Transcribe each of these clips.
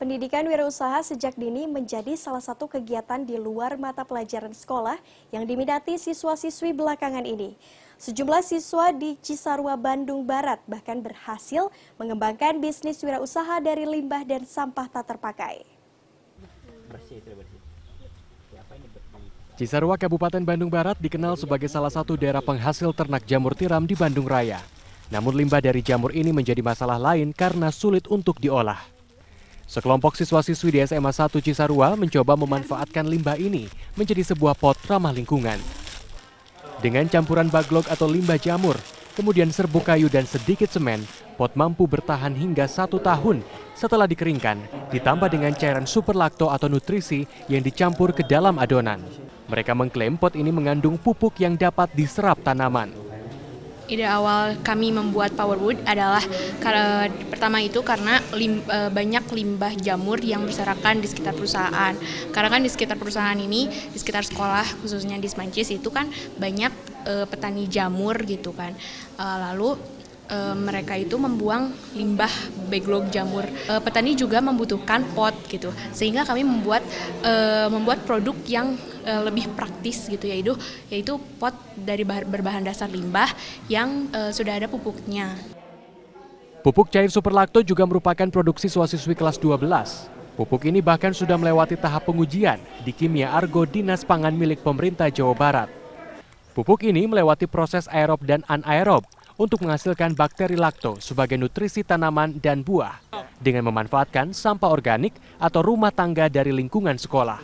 Pendidikan wirausaha sejak dini menjadi salah satu kegiatan di luar mata pelajaran sekolah yang diminati siswa-siswi belakangan ini. Sejumlah siswa di Cisarua, Bandung Barat bahkan berhasil mengembangkan bisnis wirausaha dari limbah dan sampah tak terpakai. Ya, Cisarua Kabupaten Bandung Barat dikenal sebagai salah satu daerah penghasil ternak jamur tiram di Bandung Raya. Namun limbah dari jamur ini menjadi masalah lain karena sulit untuk diolah. Sekelompok siswa-siswi di SMA 1 Cisarua mencoba memanfaatkan limbah ini menjadi sebuah pot ramah lingkungan. Dengan campuran baglog atau limbah jamur, kemudian serbuk kayu dan sedikit semen, pot mampu bertahan hingga satu tahun setelah dikeringkan, ditambah dengan cairan super lakto atau nutrisi yang dicampur ke dalam adonan. Mereka mengklaim pot ini mengandung pupuk yang dapat diserap tanaman ide awal kami membuat Powerwood adalah karena, pertama itu karena lim, e, banyak limbah jamur yang berserakan di sekitar perusahaan. Karena kan di sekitar perusahaan ini, di sekitar sekolah khususnya di Smancis itu kan banyak e, petani jamur gitu kan. E, lalu e, mereka itu membuang limbah backlog jamur. E, petani juga membutuhkan pot gitu, sehingga kami membuat e, membuat produk yang e, lebih praktis gitu yaitu yaitu pot dari bahan, berbahan dasar limbah yang e, sudah ada pupuknya. Pupuk cair superlakto juga merupakan produksi swasiswi siswi kelas 12. Pupuk ini bahkan sudah melewati tahap pengujian di Kimia Argo Dinas Pangan milik pemerintah Jawa Barat. Pupuk ini melewati proses aerob dan anaerob untuk menghasilkan bakteri lakto sebagai nutrisi tanaman dan buah dengan memanfaatkan sampah organik atau rumah tangga dari lingkungan sekolah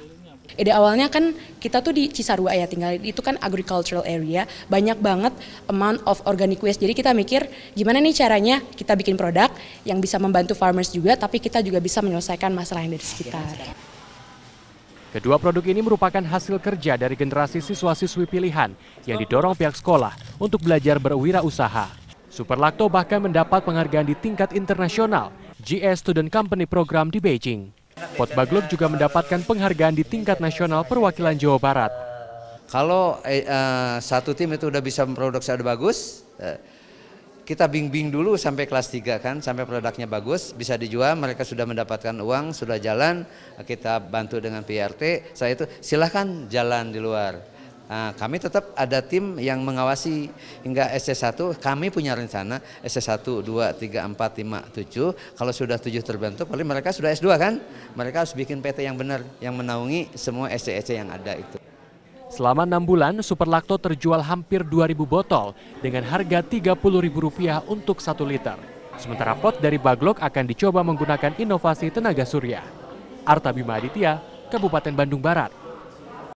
ide awalnya kan kita tuh di Cisarua ya tinggal itu kan agricultural area banyak banget amount of organic waste jadi kita mikir gimana nih caranya kita bikin produk yang bisa membantu farmers juga tapi kita juga bisa menyelesaikan masalah yang dari sekitar. Kedua produk ini merupakan hasil kerja dari generasi siswa-siswi pilihan yang didorong pihak sekolah untuk belajar berwirausaha. Super Lacto bahkan mendapat penghargaan di tingkat internasional GS Student Company Program di Beijing. Pot Baglok juga mendapatkan penghargaan di tingkat nasional perwakilan Jawa Barat. Kalau eh, eh satu tim itu udah bisa memproduksi ada bagus, eh, kita bimbing dulu sampai kelas 3 kan, sampai produknya bagus, bisa dijual, mereka sudah mendapatkan uang, sudah jalan, kita bantu dengan PRT, saya itu silahkan jalan di luar. Nah, kami tetap ada tim yang mengawasi hingga SC1, kami punya rencana SC1, 2, 3, 4, 5, 7, kalau sudah 7 terbentuk, paling mereka sudah S2 kan, mereka harus bikin PT yang benar, yang menaungi semua SC-SC e e yang ada itu. Selama enam bulan, Superlakto terjual hampir 2.000 botol dengan harga Rp30.000 untuk satu liter. Sementara pot dari Baglok akan dicoba menggunakan inovasi tenaga surya. Arta Bima Aditya, Kabupaten Bandung Barat.